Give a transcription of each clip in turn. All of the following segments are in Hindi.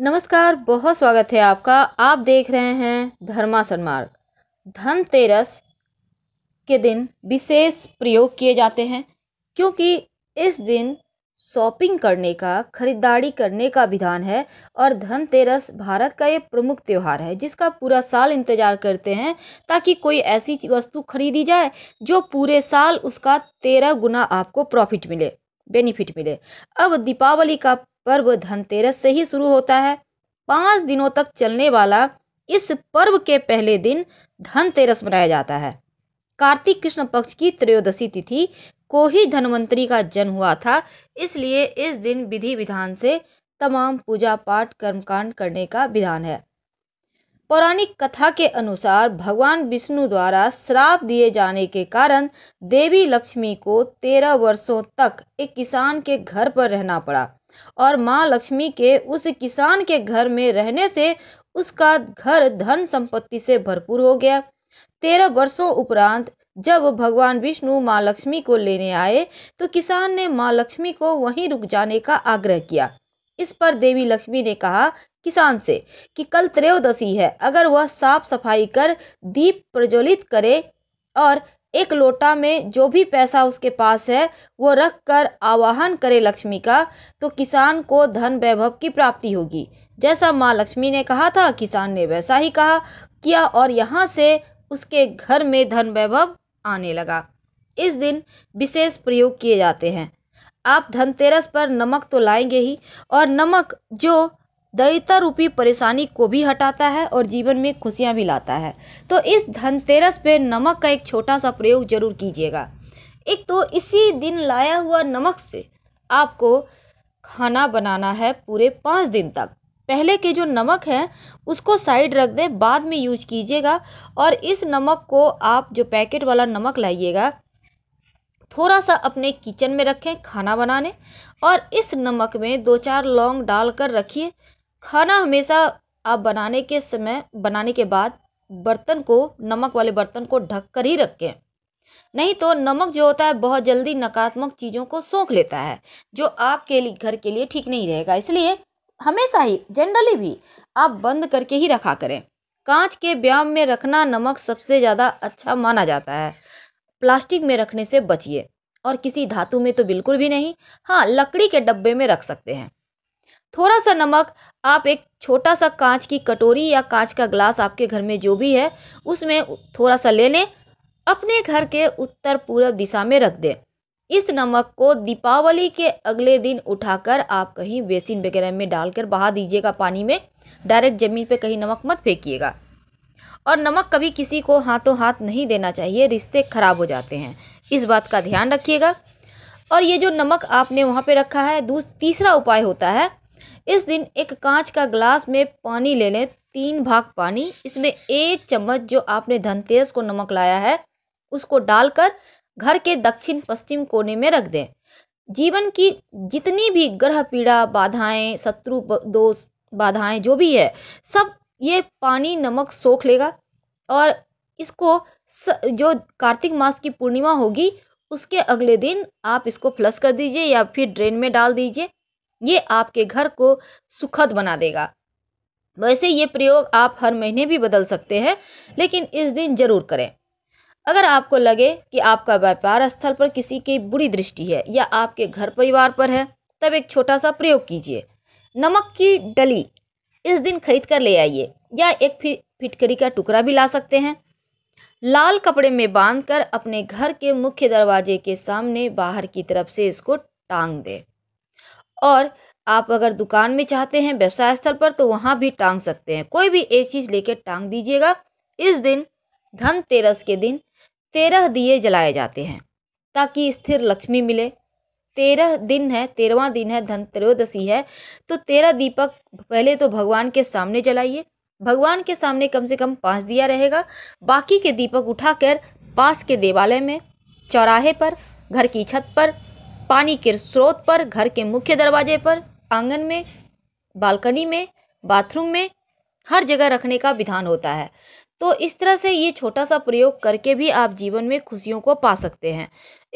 नमस्कार बहुत स्वागत है आपका आप देख रहे हैं धर्मा मार्ग धनतेरस के दिन विशेष प्रयोग किए जाते हैं क्योंकि इस दिन शॉपिंग करने का खरीदारी करने का विधान है और धनतेरस भारत का एक प्रमुख त्यौहार है जिसका पूरा साल इंतजार करते हैं ताकि कोई ऐसी वस्तु खरीदी जाए जो पूरे साल उसका तेरह गुना आपको प्रॉफिट मिले बेनिफिट मिले अब दीपावली का पर्व धनतेरस से ही शुरू होता है पाँच दिनों तक चलने वाला इस पर्व के पहले दिन धनतेरस मनाया जाता है कार्तिक कृष्ण पक्ष की त्रयोदशी तिथि को ही धनवंतरी का जन्म हुआ था इसलिए इस दिन विधि विधान से तमाम पूजा पाठ कर्मकांड करने का विधान है पौराणिक कथा के अनुसार भगवान विष्णु द्वारा श्राप दिए जाने के कारण देवी लक्ष्मी को तेरह वर्षों तक एक किसान के घर पर रहना पड़ा और माँ लक्ष्मी के उस किसान के घर में रहने से उसका घर धन संपत्ति से भरपूर हो गया तेरह वर्षों उपरांत जब भगवान विष्णु माँ लक्ष्मी को लेने आए तो किसान ने माँ लक्ष्मी को वहीं रुक जाने का आग्रह किया इस पर देवी लक्ष्मी ने कहा किसान से कि कल त्रयोदशी है अगर वह साफ सफाई कर दीप प्रज्वलित करे और एक लोटा में जो भी पैसा उसके पास है वो रख कर आवाहन करे लक्ष्मी का तो किसान को धन वैभव की प्राप्ति होगी जैसा माँ लक्ष्मी ने कहा था किसान ने वैसा ही कहा किया और यहाँ से उसके घर में धन वैभव आने लगा इस दिन विशेष प्रयोग किए जाते हैं आप धनतेरस पर नमक तो लाएंगे ही और नमक जो दरिद्रता रूपी परेशानी को भी हटाता है और जीवन में खुशियाँ भी लाता है तो इस धनतेरस पे नमक का एक छोटा सा प्रयोग जरूर कीजिएगा एक तो इसी दिन लाया हुआ नमक से आपको खाना बनाना है पूरे पाँच दिन तक पहले के जो नमक है उसको साइड रख दें बाद में यूज कीजिएगा और इस नमक को आप जो पैकेट वाला नमक लाइएगा थोड़ा सा अपने किचन में रखें खाना बनाने और इस नमक में दो चार लौंग डाल कर रखिए खाना हमेशा आप बनाने के समय बनाने के बाद बर्तन को नमक वाले बर्तन को ढक कर ही रखें नहीं तो नमक जो होता है बहुत जल्दी नकारात्मक चीज़ों को सोख लेता है जो आपके लिए घर के लिए ठीक नहीं रहेगा इसलिए हमेशा ही जनरली भी आप बंद करके ही रखा करें कांच के व्यायाम में रखना नमक सबसे ज़्यादा अच्छा माना जाता है प्लास्टिक में रखने से बचिए और किसी धातु में तो बिल्कुल भी नहीं हाँ लकड़ी के डब्बे में रख सकते हैं थोड़ा सा नमक आप एक छोटा सा कांच की कटोरी या कांच का ग्लास आपके घर में जो भी है उसमें थोड़ा सा ले लें अपने घर के उत्तर पूर्व दिशा में रख दें इस नमक को दीपावली के अगले दिन उठाकर आप कहीं बेसिन वगैरह में डालकर बहा दीजिएगा पानी में डायरेक्ट ज़मीन पे कहीं नमक मत फेंकिएगा और नमक कभी किसी को हाथों हाथ नहीं देना चाहिए रिश्ते खराब हो जाते हैं इस बात का ध्यान रखिएगा और ये जो नमक आपने वहाँ पे रखा है दूस तीसरा उपाय होता है इस दिन एक कांच का ग्लास में पानी ले लें तीन भाग पानी इसमें एक चम्मच जो आपने धनतेरस को नमक लाया है उसको डालकर घर के दक्षिण पश्चिम कोने में रख दें जीवन की जितनी भी ग्रह पीड़ा बाधाएं शत्रु दोष बाधाएं जो भी है सब ये पानी नमक सोख लेगा और इसको स, जो कार्तिक मास की पूर्णिमा होगी उसके अगले दिन आप इसको फ्लश कर दीजिए या फिर ड्रेन में डाल दीजिए ये आपके घर को सुखद बना देगा वैसे ये प्रयोग आप हर महीने भी बदल सकते हैं लेकिन इस दिन ज़रूर करें अगर आपको लगे कि आपका व्यापार स्थल पर किसी की बुरी दृष्टि है या आपके घर परिवार पर है तब एक छोटा सा प्रयोग कीजिए नमक की डली इस दिन खरीद कर ले आइए या एक फि फिटकरी का टुकड़ा भी ला सकते हैं लाल कपड़े में बांधकर अपने घर के मुख्य दरवाजे के सामने बाहर की तरफ से इसको टांग दें और आप अगर दुकान में चाहते हैं व्यवसाय स्थल पर तो वहाँ भी टांग सकते हैं कोई भी एक चीज़ लेकर टांग दीजिएगा इस दिन धनतेरस के दिन तेरह दिए जलाए जाते हैं ताकि स्थिर लक्ष्मी मिले तेरह दिन है तेरहवा दिन है धन त्रयोदशी है तो तेरह दीपक पहले तो भगवान के सामने जलाइए भगवान के सामने कम से कम पाँच दिया रहेगा बाकी के दीपक उठाकर पास के देवालय में चौराहे पर घर की छत पर पानी के स्रोत पर घर के मुख्य दरवाजे पर आंगन में बालकनी में बाथरूम में हर जगह रखने का विधान होता है तो इस तरह से ये छोटा सा प्रयोग करके भी आप जीवन में खुशियों को पा सकते हैं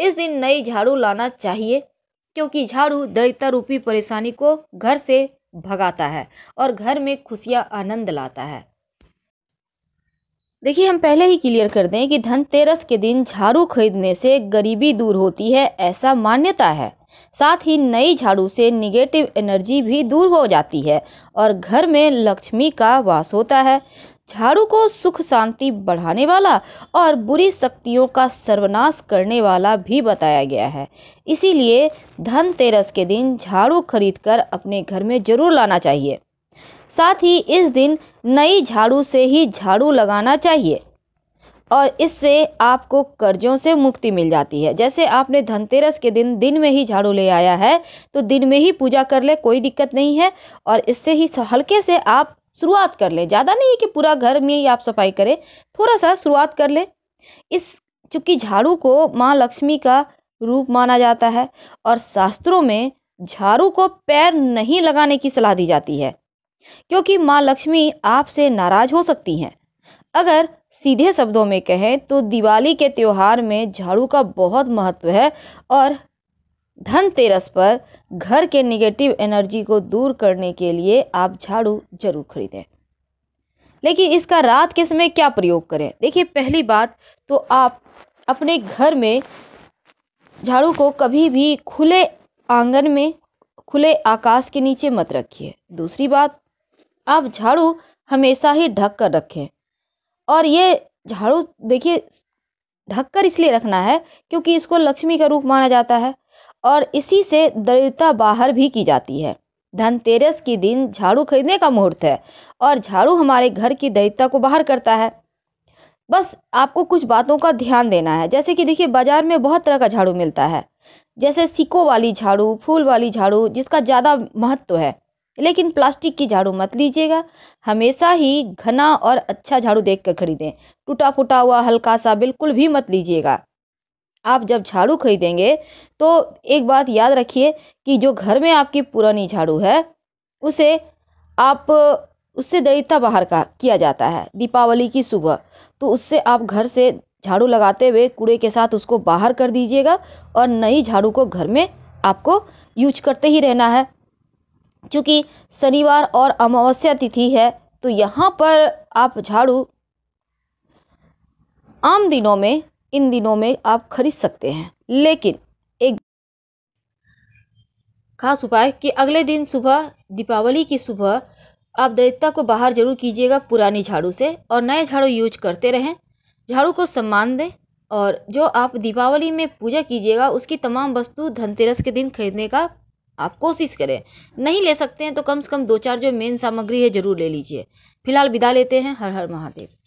इस दिन नई झाड़ू लाना चाहिए क्योंकि झाड़ू दरिद्रता रूपी परेशानी को घर से भगाता है और घर में खुशियाँ आनंद लाता है देखिए हम पहले ही क्लियर कर दें कि धनतेरस के दिन झाड़ू खरीदने से गरीबी दूर होती है ऐसा मान्यता है साथ ही नई झाड़ू से निगेटिव एनर्जी भी दूर हो जाती है और घर में लक्ष्मी का वास होता है झाड़ू को सुख शांति बढ़ाने वाला और बुरी शक्तियों का सर्वनाश करने वाला भी बताया गया है इसीलिए धनतेरस के दिन झाड़ू खरीदकर अपने घर में जरूर लाना चाहिए साथ ही इस दिन नई झाड़ू से ही झाड़ू लगाना चाहिए और इससे आपको कर्जों से मुक्ति मिल जाती है जैसे आपने धनतेरस के दिन दिन में ही झाड़ू ले आया है तो दिन में ही पूजा कर ले कोई दिक्कत नहीं है और इससे ही हल्के से आप शुरुआत कर लें ज़्यादा नहीं कि पूरा घर में ही आप सफाई करें थोड़ा सा शुरुआत कर लें इस चूँकि झाड़ू को माँ लक्ष्मी का रूप माना जाता है और शास्त्रों में झाड़ू को पैर नहीं लगाने की सलाह दी जाती है क्योंकि माँ लक्ष्मी आपसे नाराज हो सकती हैं अगर सीधे शब्दों में कहें तो दिवाली के त्यौहार में झाड़ू का बहुत महत्व है और धनतेरस पर घर के निगेटिव एनर्जी को दूर करने के लिए आप झाड़ू जरूर खरीदें लेकिन इसका रात के समय क्या प्रयोग करें देखिए पहली बात तो आप अपने घर में झाड़ू को कभी भी खुले आंगन में खुले आकाश के नीचे मत रखिए दूसरी बात आप झाड़ू हमेशा ही ढक कर रखें और ये झाड़ू देखिए ढक कर इसलिए रखना है क्योंकि इसको लक्ष्मी का रूप माना जाता है और इसी से दरिद्रता बाहर भी की जाती है धनतेरस के दिन झाड़ू खरीदने का मुहूर्त है और झाड़ू हमारे घर की दरिद्रता को बाहर करता है बस आपको कुछ बातों का ध्यान देना है जैसे कि देखिए बाज़ार में बहुत तरह का झाड़ू मिलता है जैसे सिक्कों वाली झाड़ू फूल वाली झाड़ू जिसका ज़्यादा महत्व है लेकिन प्लास्टिक की झाड़ू मत लीजिएगा हमेशा ही घना और अच्छा झाड़ू देख कर खरीदें टूटा फूटा हुआ हल्का सा बिल्कुल भी मत लीजिएगा आप जब झाड़ू खरीदेंगे तो एक बात याद रखिए कि जो घर में आपकी पुरानी झाड़ू है उसे आप उससे दरिद्रता बाहर का किया जाता है दीपावली की सुबह तो उससे आप घर से झाड़ू लगाते हुए कूड़े के साथ उसको बाहर कर दीजिएगा और नई झाड़ू को घर में आपको यूज करते ही रहना है चूँकि शनिवार और अमावस्या तिथि है तो यहाँ पर आप झाड़ू आम दिनों में इन दिनों में आप खरीद सकते हैं लेकिन एक खास उपाय कि अगले दिन सुबह दीपावली की सुबह आप दरिद्रता को बाहर जरूर कीजिएगा पुरानी झाड़ू से और नए झाड़ू यूज करते रहें झाड़ू को सम्मान दें और जो आप दीपावली में पूजा कीजिएगा उसकी तमाम वस्तु धनतेरस के दिन खरीदने का आप कोशिश करें नहीं ले सकते हैं तो कम से कम दो चार जो मेन सामग्री है ज़रूर ले लीजिए फिलहाल विदा लेते हैं हर हर महादेव